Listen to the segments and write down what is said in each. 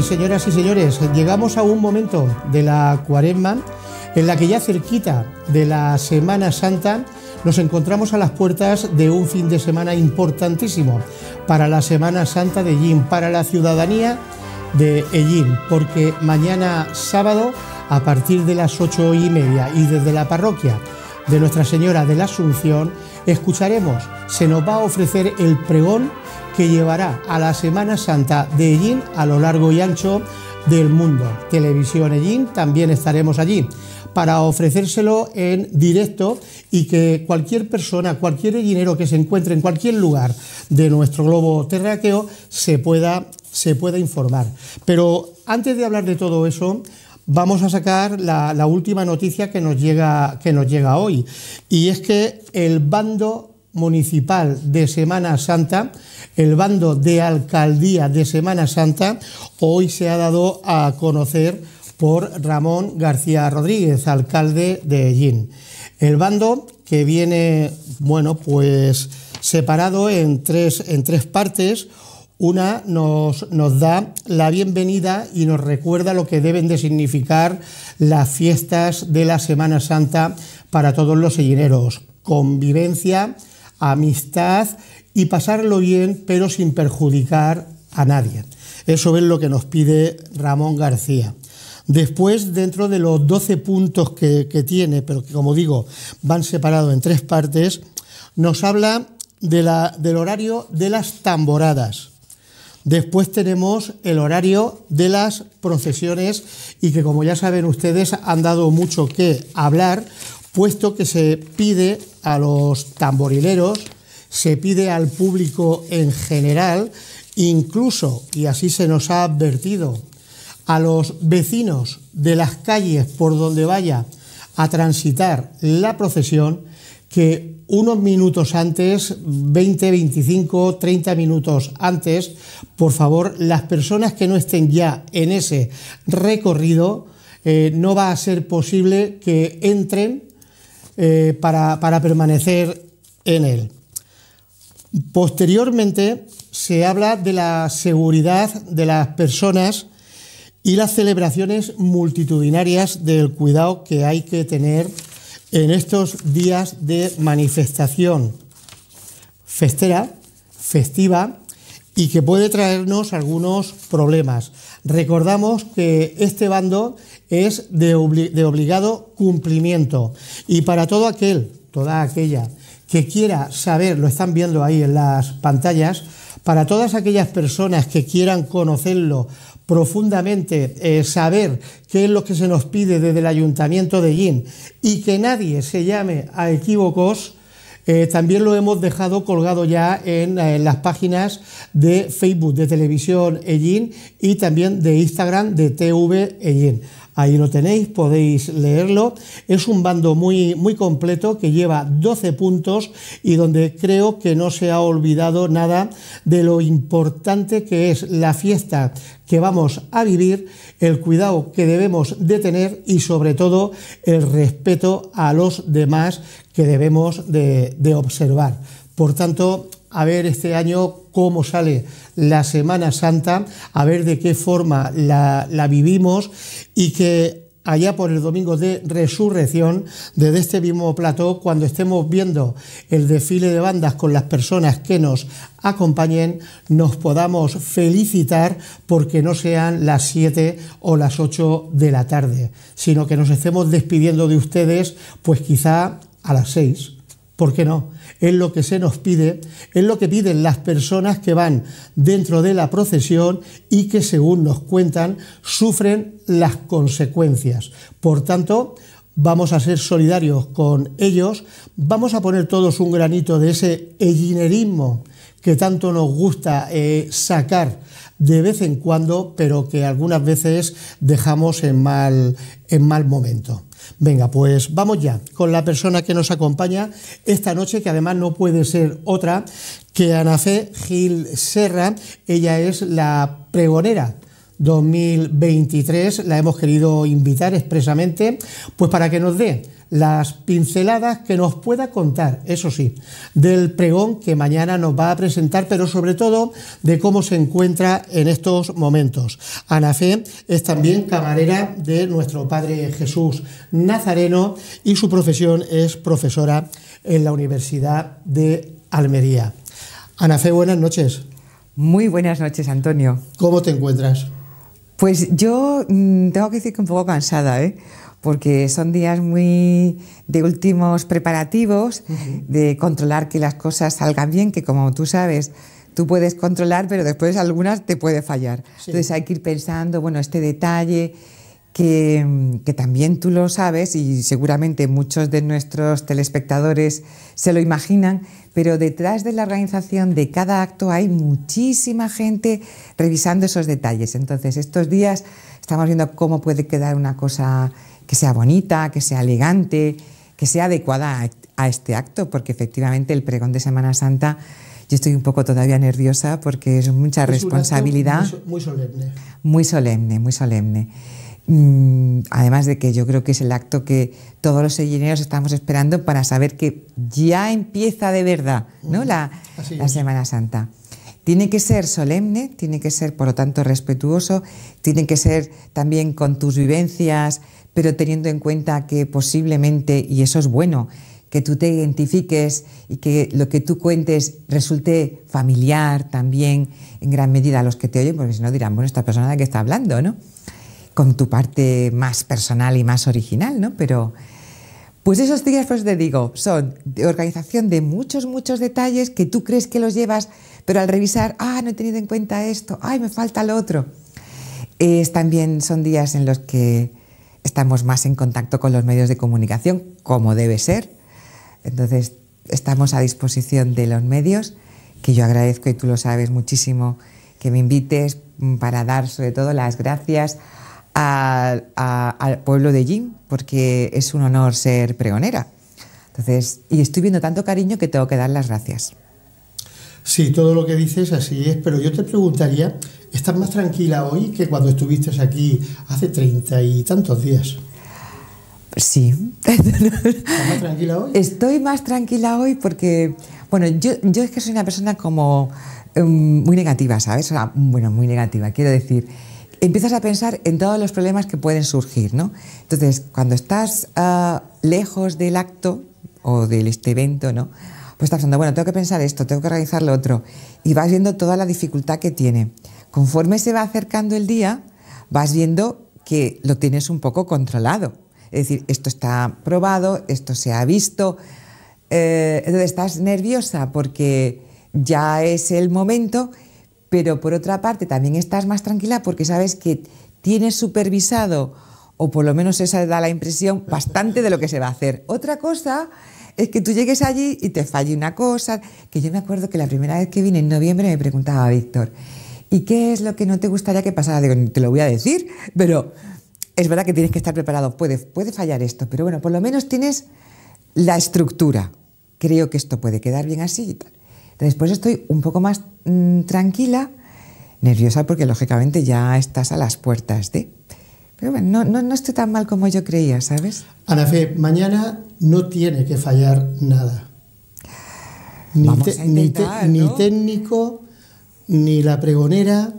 señoras y señores. Llegamos a un momento de la cuaresma en la que ya cerquita de la Semana Santa nos encontramos a las puertas de un fin de semana importantísimo para la Semana Santa de Ellín, para la ciudadanía de Ellín, porque mañana sábado a partir de las ocho y media y desde la parroquia de Nuestra Señora de la Asunción escucharemos, se nos va a ofrecer el pregón que llevará a la Semana Santa de Ellín a lo largo y ancho del mundo. Televisión Ellín, también estaremos allí para ofrecérselo en directo y que cualquier persona, cualquier dinero que se encuentre en cualquier lugar de nuestro globo terráqueo se pueda, se pueda informar. Pero antes de hablar de todo eso, vamos a sacar la, última noticia que nos, llega, que nos llega hoy. Y es que el bando municipal de Semana Santa, el bando de alcaldía de Semana Santa, hoy se ha dado a conocer por Ramón García Rodríguez, alcalde de Ellín. El bando que viene, bueno, pues separado en tres, en tres partes. Una nos, da la bienvenida y nos recuerda lo que deben de significar las fiestas de la Semana Santa para todos los sellineros. Convivencia, amistad y pasarlo bien pero sin perjudicar a nadie. Eso es lo que nos pide Ramón García. Después, dentro de los 12 puntos que, tiene, pero que como digo, van separados en tres partes, nos habla del horario de las tamboradas. Después tenemos el horario de las procesiones y que como ya saben ustedes han dado mucho que hablar, puesto que se pide a los tamborileros, se pide al público en general, incluso, y así se nos ha advertido, a los vecinos de las calles por donde vaya a transitar la procesión, que unos minutos antes, 20, 25, 30 minutos antes, por favor, las personas que no estén ya en ese recorrido, eh, no va a ser posible que entren eh, para, para permanecer en él. Posteriormente se habla de la seguridad de las personas y las celebraciones multitudinarias del cuidado que hay que tener en estos días de manifestación festera, festiva, y que puede traernos algunos problemas. Recordamos que este bando es de, de obligado cumplimiento y para todo aquel, toda aquella que quiera saber, lo están viendo ahí en las pantallas, para todas aquellas personas que quieran conocerlo, profundamente eh, saber qué es lo que se nos pide desde el ayuntamiento de Yin y que nadie se llame a equívocos, eh, también lo hemos dejado colgado ya en, eh, las páginas de Facebook de Televisión Egin y también de Instagram de TV Ellín. Ahí lo tenéis, podéis leerlo. Es un bando muy, muy completo que lleva 12 puntos y donde creo que no se ha olvidado nada de lo importante que es la fiesta que vamos a vivir, el cuidado que debemos de tener y sobre todo el respeto a los demás que debemos de, de observar. Por tanto, a ver este año cómo sale la Semana Santa, a ver de qué forma la, vivimos y que allá por el domingo de resurrección, desde este mismo plató, cuando estemos viendo el desfile de bandas con las personas que nos acompañen, nos podamos felicitar porque no sean las 7 o las 8 de la tarde, sino que nos estemos despidiendo de ustedes, pues quizá a las 6 ¿Por qué no? Es lo que se nos pide, es lo que piden las personas que van dentro de la procesión y que, según nos cuentan, sufren las consecuencias. Por tanto, vamos a ser solidarios con ellos, vamos a poner todos un granito de ese eginerismo que tanto nos gusta eh, sacar de vez en cuando, pero que algunas veces dejamos en mal momento. Venga, pues vamos ya con la persona que nos acompaña esta noche, que además no puede ser otra que Anafe Gil Serra. Ella es la pregonera 2023 la hemos querido invitar expresamente, pues para que nos dé las pinceladas que nos pueda contar, eso sí, del pregón que mañana nos va a presentar, pero sobre todo de cómo se encuentra en estos momentos. Ana Fe es también camarera de nuestro Padre Jesús Nazareno y su profesión es profesora en la Universidad de Almería. Ana Fe, buenas noches. Muy buenas noches, Antonio. ¿Cómo te encuentras? Pues yo mm, tengo que decir que un poco cansada, ¿eh? porque son días muy de últimos preparativos, de controlar que las cosas salgan bien, que como tú sabes, tú puedes controlar, pero después algunas te puede fallar. Entonces hay que ir pensando, bueno, este detalle, que, mm, que, también tú lo sabes y seguramente muchos de nuestros telespectadores se lo imaginan, pero detrás de la organización de cada acto hay muchísima gente revisando esos detalles. Entonces, estos días estamos viendo cómo puede quedar una cosa que sea bonita, que sea elegante, que sea adecuada a, este, este acto, porque efectivamente el pregón de Semana Santa yo estoy un poco todavía nerviosa porque es mucha responsabilidad. muy, solemne. Muy solemne, muy solemne. Mm, además de que yo creo que es el acto que todos los sellineros estamos esperando para saber que ya empieza de verdad ¿no? Mm, la, Semana Santa. Tiene que ser solemne, tiene que ser, por lo tanto, respetuoso, tiene que ser también con tus vivencias, pero teniendo en cuenta que posiblemente, y eso es bueno, que tú te identifiques y que lo que tú cuentes resulte familiar también en gran medida a los que te oyen, porque si no dirán, bueno, esta persona de qué que está hablando, ¿no? con tu parte más personal y más original, ¿no? Pero, pues esos días, pues te digo, son de organización de muchos, muchos detalles que tú crees que los llevas, pero al revisar, ah, no he tenido en cuenta esto, ay, me falta lo otro. también son días en los que estamos más en contacto con los medios de comunicación, como debe ser. Entonces, estamos a disposición de los medios, que yo agradezco, y tú lo sabes muchísimo, que me invites para dar sobre todo las gracias al pueblo de Jim, porque es un honor ser pregonera. Entonces, y estoy viendo tanto cariño que tengo que dar las gracias. Sí, todo lo que dices así es, pero yo te preguntaría, ¿estás más tranquila hoy que cuando estuviste aquí hace treinta y tantos días? Sí. ¿Estás más tranquila hoy? Estoy más tranquila hoy porque, bueno, yo, es que soy una persona como em, muy negativa, ¿sabes? bueno, muy negativa, quiero decir empiezas a pensar en todos los problemas que pueden surgir, ¿no? Entonces, cuando estás ah, lejos del acto o de este evento, ¿no? Pues estás pensando, bueno, tengo que pensar esto, tengo que realizar lo otro. Y vas viendo toda la dificultad que tiene. Conforme se va acercando el día, vas viendo que lo tienes un poco controlado. Es decir, esto está probado, esto se ha visto. Eh, entonces estás nerviosa porque ya es el momento pero por otra parte también estás más tranquila porque sabes que tienes supervisado, o por lo menos esa da la impresión, bastante de lo que se va a hacer. Otra cosa es que tú llegues allí y te falle una cosa, que yo me acuerdo que la primera vez que vine en noviembre me preguntaba a Víctor, ¿y qué es lo que no te gustaría que pasara? te lo voy a decir, pero es verdad que tienes que estar preparado, puede, puede fallar esto, pero bueno, por lo menos tienes la estructura. Creo que esto puede quedar bien así y tal. Después estoy un poco más mm, tranquila, nerviosa porque lógicamente ya estás a las puertas de... Pero bueno, no, no, estoy tan mal como yo creía, ¿sabes? Ana Fe, mañana no tiene que fallar nada. Ni, ni técnico, ni la pregonera,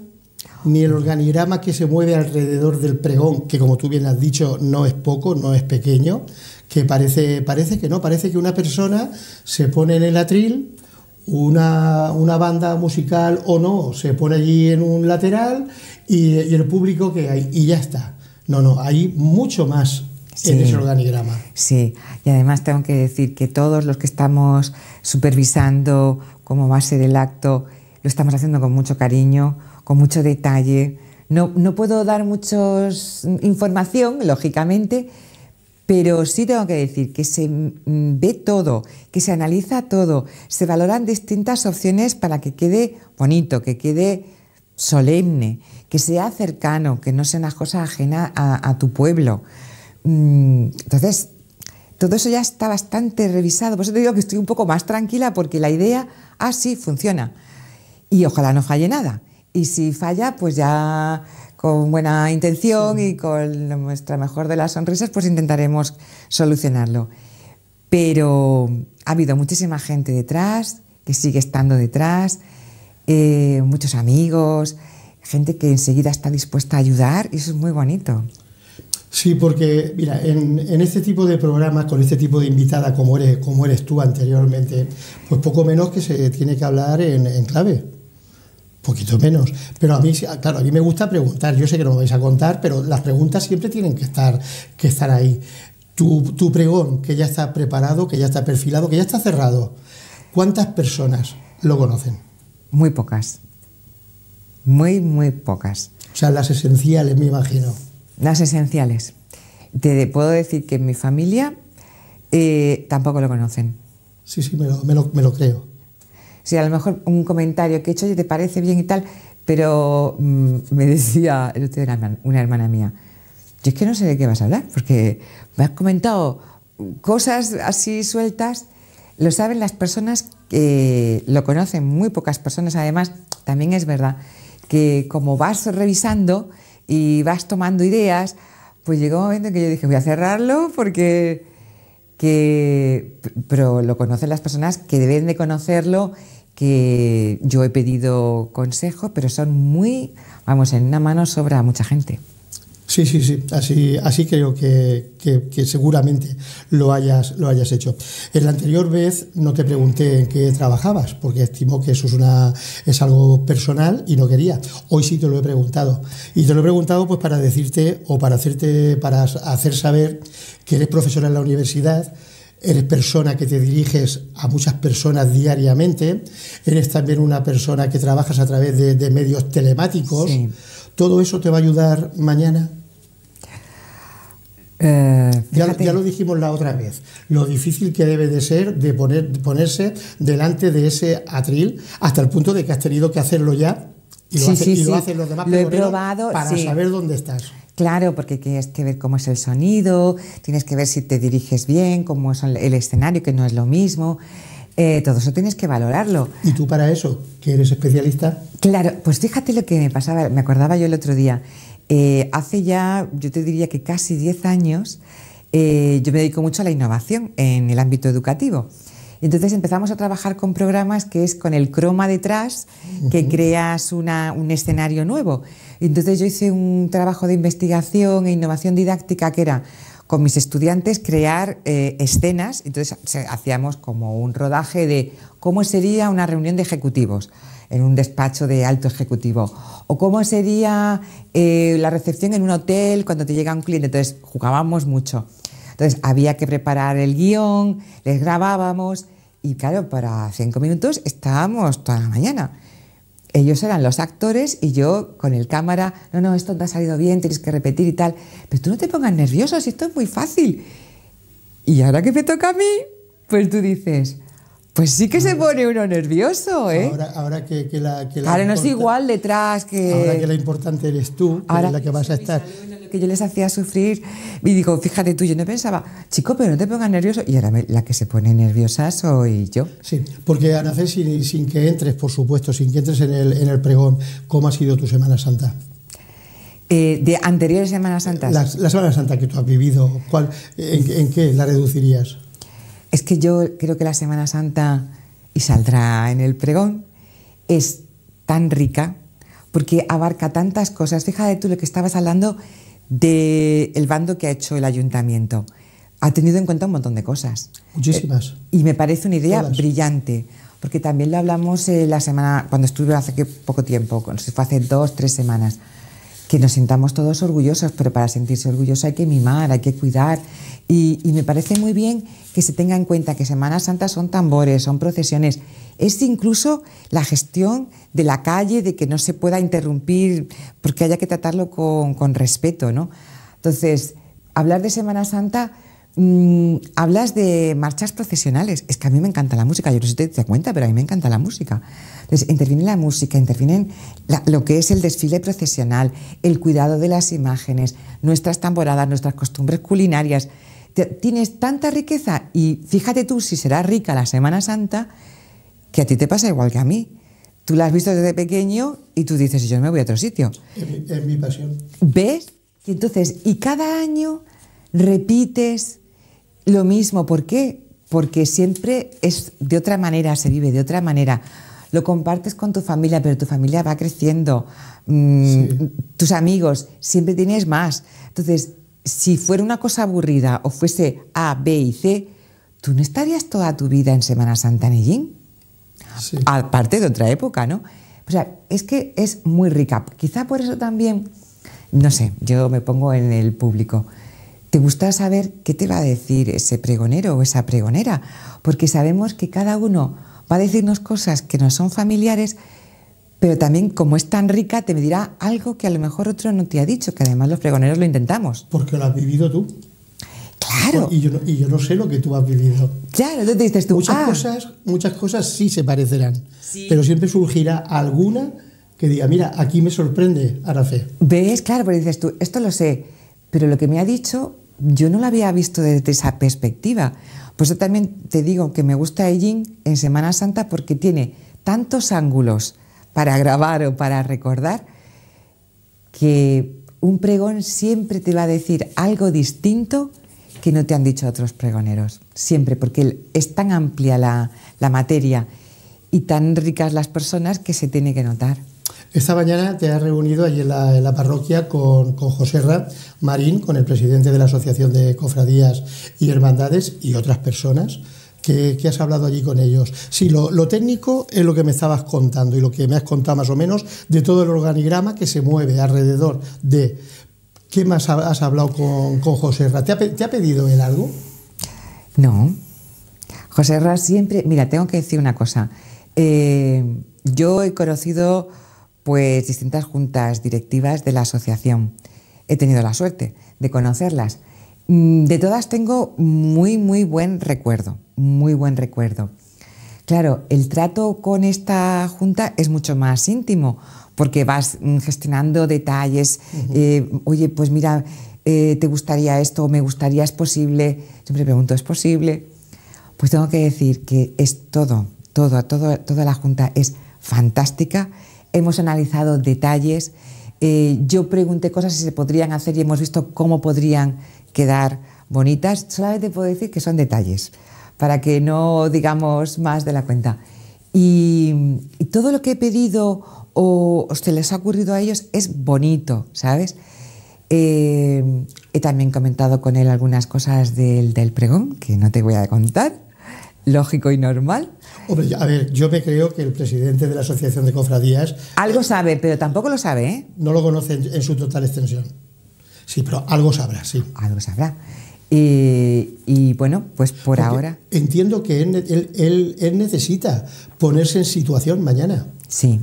ni el organigrama que se mueve alrededor del pregón, que como tú bien has dicho, no es poco, no es pequeño, que parece, parece que no, parece que una persona se pone en el atril, una, banda musical o no, se pone allí en un lateral y, el público que hay, y ya está. No, no, hay mucho más en ese organigrama. Sí, y además tengo que decir que todos los que estamos supervisando como base del acto, lo estamos haciendo con mucho cariño, con mucho detalle. No, no puedo dar mucha mm, información, lógicamente, pero sí tengo que decir que se mm, ve todo, que se analiza todo, se valoran distintas opciones para que quede bonito, que quede solemne, que sea cercano, que no sea una cosa ajena a, tu pueblo. Mm, entonces, todo eso ya está bastante revisado. Por eso te digo que estoy un poco más tranquila porque la idea, así ah, funciona. Y ojalá no falle nada. Y si falla, pues ya con buena intención y con nuestra mejor de las sonrisas, pues intentaremos solucionarlo. Pero ha habido muchísima gente detrás, que sigue estando detrás, eh, muchos amigos, gente que enseguida está dispuesta a ayudar y eso es muy bonito. Sí, porque mira, en, este tipo de programas, con este tipo de invitada como eres, como eres tú anteriormente, pues poco menos que se tiene que hablar en clave poquito menos. Pero a mí, claro, a mí me gusta preguntar. Yo sé que no me vais a contar, pero las preguntas siempre tienen que estar, que estar ahí. Tu, tu pregón, que ya está preparado, que ya está perfilado, que ya está cerrado, ¿cuántas personas lo conocen? Muy pocas. Muy, muy pocas. O sea, las esenciales, me imagino. Las esenciales. Te puedo decir que en mi familia eh, tampoco lo conocen. Sí, sí, me lo creo si a lo mejor un comentario que he hecho, ya ¿te parece bien y tal? Pero mm, me decía el otro una hermana mía, yo es que no sé de qué vas a hablar, porque me has comentado cosas así sueltas, lo saben las personas que lo conocen, muy pocas personas además, también es verdad que como vas revisando y vas tomando ideas, pues llegó un momento en que yo dije, voy a cerrarlo porque que, pero lo conocen las personas que deben de conocerlo, que yo he pedido consejo, pero son muy, vamos, en una mano sobra mucha gente. Sí, sí, sí, así, así creo que, seguramente lo hayas, lo hayas hecho. En la anterior vez no te pregunté en qué trabajabas, porque estimo que eso es, una, es algo personal y no quería. Hoy sí te lo he preguntado. Y te lo he preguntado pues para decirte o para, hacerte, para hacer saber que eres profesora en la universidad, eres persona que te diriges a muchas personas diariamente, eres también una persona que trabajas a través de, medios telemáticos. ¿Todo eso te va a ayudar mañana? Eh, ya, ya, lo dijimos la otra vez, lo difícil que debe de ser de, poner, ponerse delante de ese atril hasta el punto de que has tenido que hacerlo ya y lo, hace, los demás para saber dónde estás. Claro, porque tienes que ver cómo es el sonido, tienes que ver si te diriges bien, cómo es el escenario, que no es lo mismo. Eh, todo eso tienes que valorarlo. ¿Y tú para eso, que eres especialista? Claro, pues fíjate lo que me pasaba, me acordaba yo el otro día. Eh, hace ya, yo te diría que casi 10 años, eh, yo me dedico mucho a la innovación en el ámbito educativo. Entonces empezamos a trabajar con programas que es con el croma detrás, que creas un escenario nuevo. Entonces yo hice un trabajo de investigación e innovación didáctica que era con mis estudiantes crear eh, escenas. Entonces hacíamos como un rodaje de cómo sería una reunión de ejecutivos en un despacho de alto ejecutivo. O cómo sería eh, la recepción en un hotel cuando te llega un cliente. Entonces jugábamos mucho. Entonces había que preparar el guión, les grabábamos y claro, para cinco minutos estábamos toda la mañana. Ellos eran los actores y yo con el cámara, no, no, esto te ha salido bien, tienes que repetir y tal. Pero tú no te pongas nervioso, si esto es muy fácil. Y ahora que me toca a mí, pues tú dices, pues sí que se ah. pone uno nervioso, ¿eh? Ahora, ahora que, la, que Ahora no es igual detrás que... Ahora que la importante eres tú, ahora, la que vas a estar. Que yo les hacía sufrir y digo, fíjate tú, yo no pensaba, chico, pero no te pongas nervioso. Y ahora la que se pone nerviosa soy yo. Sí, porque Anacé, sin, sin que entres, por supuesto, sin que entres en el, en el pregón, ¿cómo ha sido tu Semana Santa? Eh, de anteriores Semanas Santas. La, Semana Santa que tú has vivido, ¿cuál, en qué la reducirías? Es que yo creo que la Semana Santa, y saldrá en el pregón, es tan rica porque abarca tantas cosas. Fíjate tú lo que estabas hablando del bando que ha hecho el ayuntamiento. Ha tenido en cuenta un montón de cosas. Muchísimas. Eh, y me parece una idea brillante, porque también lo hablamos eh, la semana, cuando estuve hace poco tiempo, fue hace dos, tres semanas que nos sintamos todos orgullosos, pero para sentirse orgullosos hay que mimar, hay que cuidar. Y, me parece muy bien que se tenga en cuenta que Semana Santa son tambores, son procesiones. Es incluso la gestión de la calle, de que no se pueda interrumpir, porque haya que tratarlo con, con respeto. ¿no? Entonces, hablar de Semana Santa Mm, hablas de marchas procesionales. Es que a mí me encanta la música. Yo no sé si te das cuenta, pero a mí me encanta la música. Entonces, interviene la música, intervienen lo que es el desfile procesional, el cuidado de las imágenes, nuestras tamboradas, nuestras costumbres culinarias. tienes tanta riqueza y fíjate tú si será rica la Semana Santa, que a ti te pasa igual que a mí. Tú la has visto desde pequeño y tú dices, yo me voy a otro sitio. es mi pasión. ¿Ves? Y entonces, y cada año repites lo mismo, ¿por qué? Porque siempre es de otra manera, se vive de otra manera. Lo compartes con tu familia, pero tu familia va creciendo. Mm, tus amigos, siempre tienes más. Entonces, si fuera una cosa aburrida o fuese A, B y C, tú no estarías toda tu vida en Semana Santa en Ellín. Aparte de otra época, ¿no? O sea, es que es muy rica. Quizá por eso también, no sé, yo me pongo en el público. Te gusta saber qué te va a decir ese pregonero o esa pregonera, porque sabemos que cada uno va a decirnos cosas que no son familiares, pero también como es tan rica te dirá algo que a lo mejor otro no te ha dicho, que además los pregoneros lo intentamos. Porque lo has vivido tú. Claro. Y yo, no sé lo que tú has vivido. Claro, entonces dices tú. Muchas, ah". cosas, muchas cosas sí se parecerán, pero siempre surgirá alguna que diga, mira, aquí me sorprende fe. ¿Ves? Claro, porque dices tú, esto lo sé, pero lo que me ha dicho yo no la había visto desde esa perspectiva. Pues yo también te digo que me gusta Ellín en Semana Santa porque tiene tantos ángulos para grabar o para recordar que un pregón siempre te va a decir algo distinto que no te han dicho otros pregoneros. Siempre, porque es tan amplia la materia y tan ricas las personas que se tiene que notar. Esta mañana te has reunido allí en la, parroquia con, José Ra Marín, con el presidente de la Asociación de Cofradías y Hermandades y otras personas. Que, has hablado allí con ellos. Sí, lo, técnico es lo que me estabas contando y lo que me has contado más o menos de todo el organigrama que se mueve alrededor de... ¿Qué más has hablado con, José Ra? ¿Te ha, pedido él algo? No. José Ra siempre... Mira, tengo que decir una cosa. Eh, yo he conocido pues distintas juntas directivas de la asociación. He tenido la suerte de conocerlas. Mm, de todas tengo muy, muy buen recuerdo, muy buen recuerdo. Claro, el trato con esta junta es mucho más íntimo porque vas mm, gestionando detalles. Eh, Oye, pues mira, eh, ¿te gustaría esto? ¿Me gustaría? ¿Es posible? Siempre pregunto, ¿es posible? Pues tengo que decir que es todo, todo, todo toda la junta es fantástica hemos analizado detalles, eh, yo pregunté cosas si se podrían hacer y hemos visto cómo podrían quedar bonitas. Solamente puedo decir que son detalles, para que no digamos más de la cuenta. Y, todo lo que he pedido o, se les ha ocurrido a ellos es bonito, ¿sabes? Eh, he también comentado con él algunas cosas del, del pregón, que no te voy a contar, lógico y normal. Hombre, a ver, yo me creo que el presidente de la Asociación de Cofradías... Algo eh, sabe, pero tampoco lo sabe, ¿eh? No lo conoce en, su total extensión. Sí, pero algo sabrá, sí. Algo sabrá. Y, bueno, pues por ahora. Entiendo que él, él, necesita ponerse en situación mañana. Sí.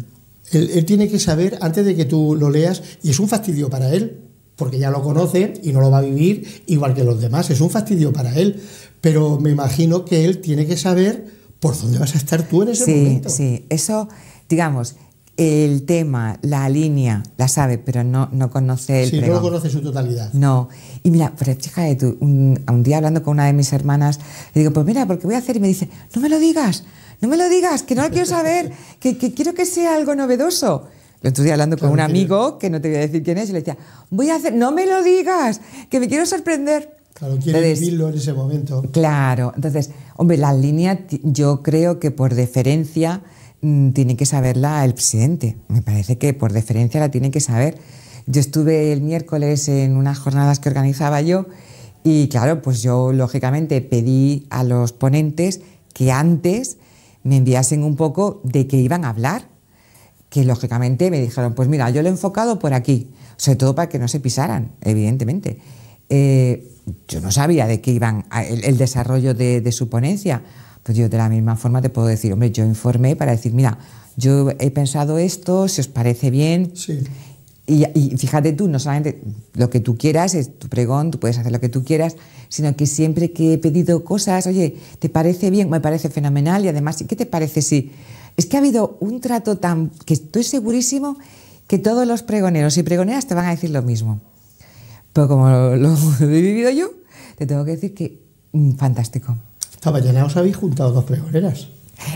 Él, tiene que saber antes de que tú lo leas, y es un fastidio para él, porque ya lo conoce y no lo va a vivir igual que los demás, es un fastidio para él, pero me imagino que él tiene que saber por dónde vas a estar tú en ese momento. Sí, sí. eso, digamos, el tema, la línea, la sabe, pero no, no conoce el Sí, no lo conoce su totalidad. No. Y mira, pero fíjate un, día hablando con una de mis hermanas, le digo, pues mira, porque voy a hacer, y me dice, no me lo digas, no me lo digas, que no lo quiero saber, que, que quiero que sea algo novedoso. Lo otro hablando con un amigo, que no te voy a decir quién es, y le decía, voy a hacer, no me lo digas, que me quiero sorprender. Claro, quiere Entonces, en ese momento. Claro. Entonces, hombre, la línea yo creo que por deferencia mm, tiene que saberla el presidente. Me parece que por deferencia la tiene que saber. Yo estuve el miércoles en unas jornadas que organizaba yo y claro, pues yo lógicamente pedí a los ponentes que antes me enviasen un poco de qué iban a hablar, que lógicamente me dijeron, pues mira, yo lo he enfocado por aquí, sobre todo para que no se pisaran, evidentemente. Eh, yo no sabía de qué iban el, desarrollo de, su ponencia. Pues yo de la misma forma te puedo decir, hombre, yo informé para decir, mira, yo he pensado esto, si os parece bien. Y, y, fíjate tú, no solamente lo que tú quieras, es tu pregón, tú puedes hacer lo que tú quieras, sino que siempre que he pedido cosas, oye, ¿te parece bien? Me parece fenomenal y además, ¿qué te parece si... Es que ha habido un trato tan... que estoy segurísimo que todos los pregoneros y pregoneras te van a decir lo mismo. Pero pues como lo, he vivido yo, te tengo que decir que mm, fantástico. Esta mañana os habéis juntado dos pregoneras.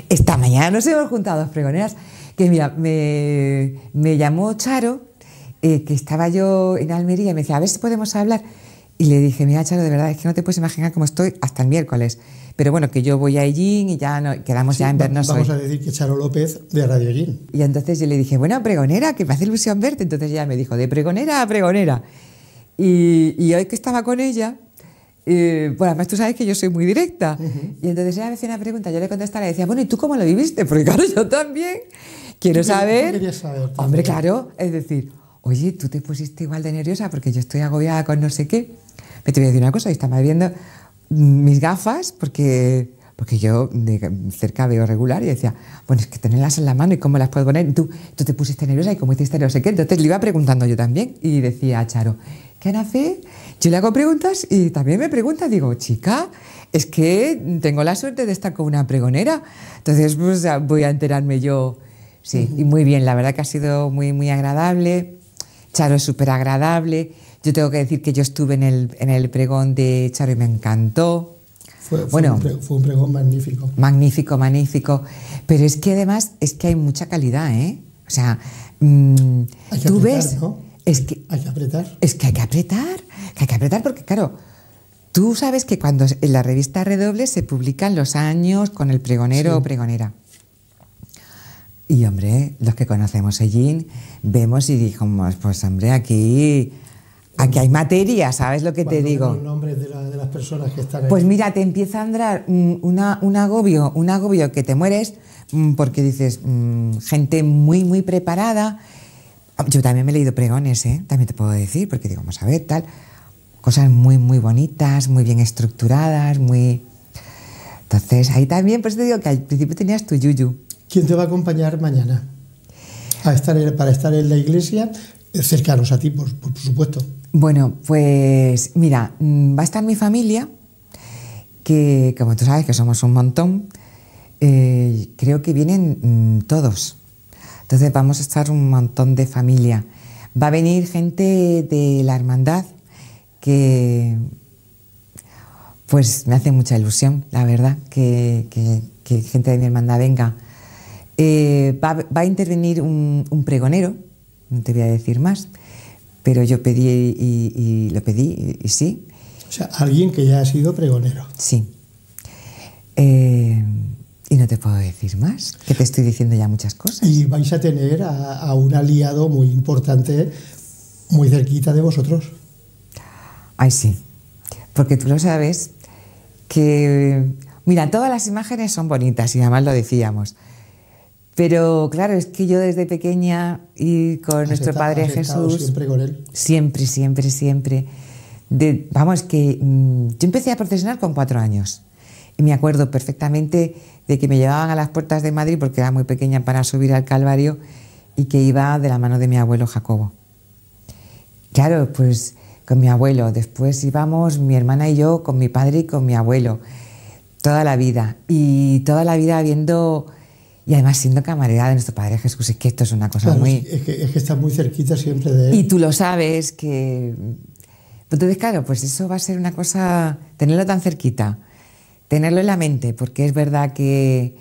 Esta mañana nos hemos juntado dos pregoneras. Que mira, me, me llamó Charo, eh, que estaba yo en Almería, y me decía, a ver si podemos hablar. Y le dije, mira, Charo, de verdad, es que no te puedes imaginar cómo estoy hasta el miércoles. Pero bueno, que yo voy a Ellín y ya no, quedamos ya en vernos Vamos a decir que Charo López de Radio Ellín. Y entonces yo le dije, bueno, pregonera, que me hace ilusión verte. Entonces ella me dijo, de pregonera a pregonera. Y, hoy que estaba con ella, eh, bueno, además tú sabes que yo soy muy directa. Y entonces ella me hacía una pregunta, yo le contestaba, le decía, bueno, ¿y tú cómo lo viviste? Porque claro, yo también quiero saber. Hombre, claro, es decir, oye, tú te pusiste igual de nerviosa porque yo estoy agobiada con no sé qué. Me te voy a decir una cosa, y estaba viendo mis gafas porque porque yo de cerca veo regular y decía, bueno, es que tenerlas en la mano y cómo las puedo poner. Tú, tú te pusiste nerviosa y cómo hiciste no sé qué. Entonces le iba preguntando yo también y decía a Charo, ¿qué nace? Yo le hago preguntas y también me pregunta, digo, chica, es que tengo la suerte de estar con una pregonera. Entonces pues, voy a enterarme yo. Sí, y muy bien, la verdad que ha sido muy, muy agradable. Charo es súper agradable. Yo tengo que decir que yo estuve en el, en el pregón de Charo y me encantó. Fue, bueno, un, pregón magnífico. Magnífico, magnífico. Pero es que además es que hay mucha calidad, ¿eh? O sea, mm, tú ves... Es que, hay que apretar. Es que hay que apretar, hay que apretar porque claro, tú sabes que cuando en la revista Redoble se publican los años con el pregonero o pregonera. Y hombre, los que conocemos a Jean, vemos y dijimos, pues hombre, aquí Aquí hay materia, ¿sabes lo que te digo? Los nombres de, las personas que están ahí. Pues mira, te empieza a andar mm, una, un agobio, un agobio que te mueres mm, porque dices, mm, gente muy, muy preparada. Yo también me he leído pregones, ¿eh? También te puedo decir, porque digo, vamos a ver, tal. Cosas muy, muy bonitas, muy bien estructuradas, muy... Entonces, ahí también, pues te digo que al principio tenías tu yuyu. ¿Quién te va a acompañar mañana? A estar, para estar en la iglesia, cercanos a ti, por supuesto. Bueno, pues mira, mm, va a estar mi familia, que como tú sabes que somos un montón, eh, creo que vienen mm, todos. Entonces vamos a estar un montón de familia. Va a venir gente de la hermandad que pues me hace mucha ilusión, la verdad, que, gente de mi hermandad venga. Eh, va, a intervenir un, un pregonero, no te voy a decir más, pero yo pedí y, lo pedí y, sí. O sea, alguien que ya ha sido pregonero. Sí. Eh, y no te puedo decir más, que te estoy diciendo ya muchas cosas. Y vais a tener a un aliado muy importante, muy cerquita de vosotros. Ay, sí. Porque tú lo sabes que, mira, todas las imágenes son bonitas y además lo decíamos. Pero claro, es que yo desde pequeña y con nuestro Padre Jesús. Siempre con él. Siempre, siempre, siempre. De, vamos, que mm, yo empecé a procesionar con cuatro años. Y me acuerdo perfectamente de que me llevaban a las puertas de Madrid, porque era muy pequeña para subir al Calvario, y que iba de la mano de mi abuelo Jacobo. Claro, pues con mi abuelo. Después íbamos mi hermana y yo con mi padre y con mi abuelo. Toda la vida. Y toda la vida viendo y además siendo camarera de nuestro Padre Jesús, es que esto es una cosa muy... Es que, es que está muy cerquita siempre de él. Y tú lo sabes, que... Entonces, claro, pues eso va a ser una cosa, tenerlo tan cerquita, tenerlo en la mente, porque es verdad que,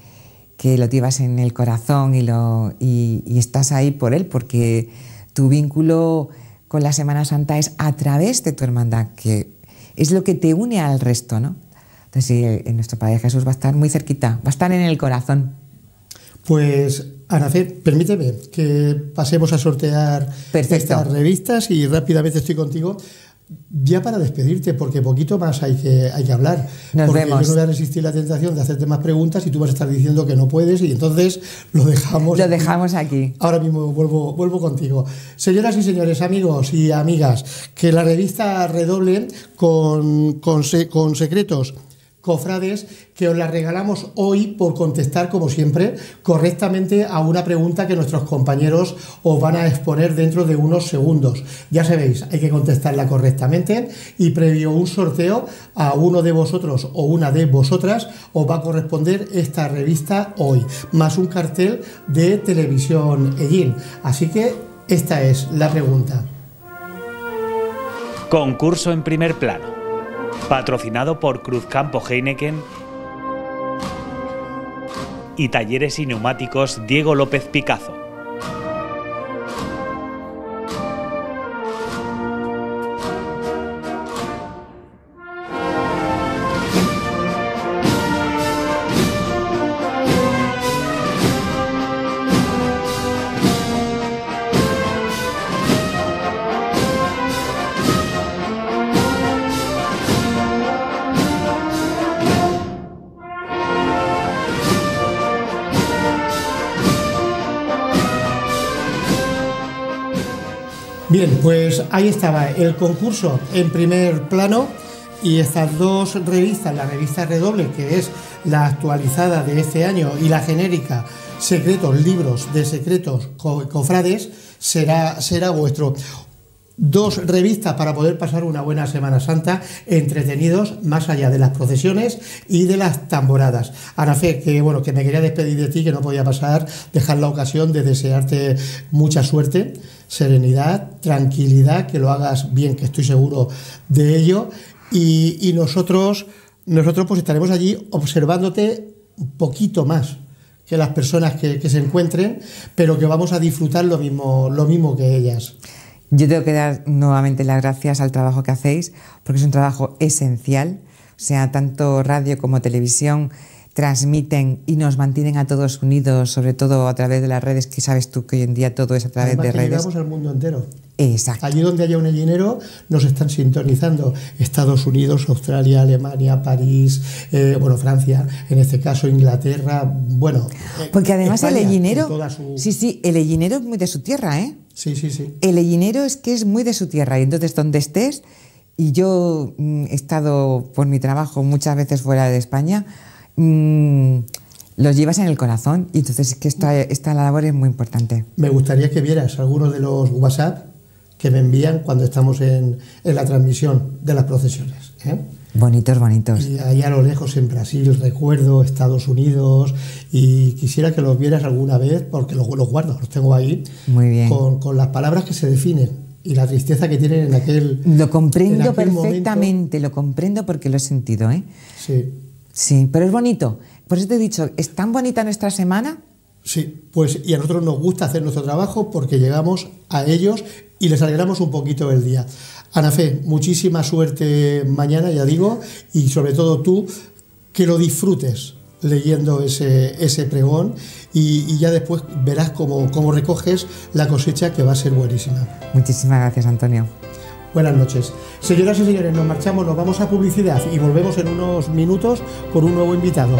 que lo llevas en el corazón y, lo, y, estás ahí por él, porque tu vínculo con la Semana Santa es a través de tu hermandad, que es lo que te une al resto, ¿no? Entonces, en nuestro Padre Jesús va a estar muy cerquita, va a estar en el corazón. Pues, hacer permíteme que pasemos a sortear estas revistas y rápidamente estoy contigo. Ya para despedirte, porque poquito más hay que, hay que hablar. Nos porque yo no voy a resistir la tentación de hacerte más preguntas y tú vas a estar diciendo que no puedes y entonces lo dejamos. Lo dejamos aquí. Ahora mismo vuelvo, vuelvo contigo. Señoras y señores, amigos y amigas, que la revista redoble con, con, con secretos cofrades, que os la regalamos hoy por contestar, como siempre, correctamente a una pregunta que nuestros compañeros os van a exponer dentro de unos segundos. Ya sabéis, hay que contestarla correctamente y previo un sorteo a uno de vosotros o una de vosotras os va a corresponder esta revista hoy, más un cartel de televisión Egin. Así que esta es la pregunta. Concurso en primer plano patrocinado por Cruzcampo Heineken y Talleres y Neumáticos Diego López Picazo. pues ahí estaba el concurso en primer plano y estas dos revistas, la revista Redoble, que es la actualizada de este año, y la genérica Secretos, Libros de Secretos Cofrades, será, será vuestro. Dos revistas para poder pasar una buena Semana Santa entretenidos más allá de las procesiones y de las tamboradas. fe que bueno, que me quería despedir de ti, que no podía pasar, dejar la ocasión de desearte mucha suerte serenidad, tranquilidad, que lo hagas bien, que estoy seguro de ello. Y, nosotros, nosotros pues estaremos allí observándote un poquito más que las personas que, se encuentren, pero que vamos a disfrutar lo mismo, lo mismo que ellas. Yo tengo que dar nuevamente las gracias al trabajo que hacéis, porque es un trabajo esencial, sea, tanto radio como televisión transmiten y nos mantienen a todos unidos, sobre todo a través de las redes, que sabes tú que hoy en día todo es a través de que redes. Llegamos al mundo entero. Exacto. Allí donde haya un gallinero nos están sintonizando. Estados Unidos, Australia, Alemania, París, eh, bueno, Francia, en este caso Inglaterra, bueno. Eh, Porque además el gallinero. Sí, sí, el gallinero es muy de su tierra, ¿eh? Sí, sí, sí. El gallinero es que es muy de su tierra y entonces donde estés, y yo mm, he estado por mi trabajo muchas veces fuera de España, Mm, los llevas en el corazón y entonces que esta, labor es muy importante. Me gustaría que vieras algunos de los WhatsApp que me envían cuando estamos en, la transmisión de las procesiones. ¿eh? Bonitos, bonitos. Y allá a lo lejos en Brasil, recuerdo, Estados Unidos, y quisiera que los vieras alguna vez porque los, guardo, los tengo ahí. Muy bien. Con, las palabras que se definen y la tristeza que tienen en aquel. Lo comprendo perfectamente, lo comprendo porque lo he sentido, ¿eh? Sí. Sí, pero es bonito. Por eso te he dicho, ¿es tan bonita nuestra semana? Sí, pues y a nosotros nos gusta hacer nuestro trabajo porque llegamos a ellos y les alegramos un poquito el día. Ana Fe, muchísima suerte mañana, ya digo, y sobre todo tú, que lo disfrutes leyendo ese, ese pregón y, ya después verás cómo, cómo recoges la cosecha que va a ser buenísima. Muchísimas gracias, Antonio. Buenas noches. Señoras y señores, nos marchamos, nos vamos a publicidad y volvemos en unos minutos con un nuevo invitado.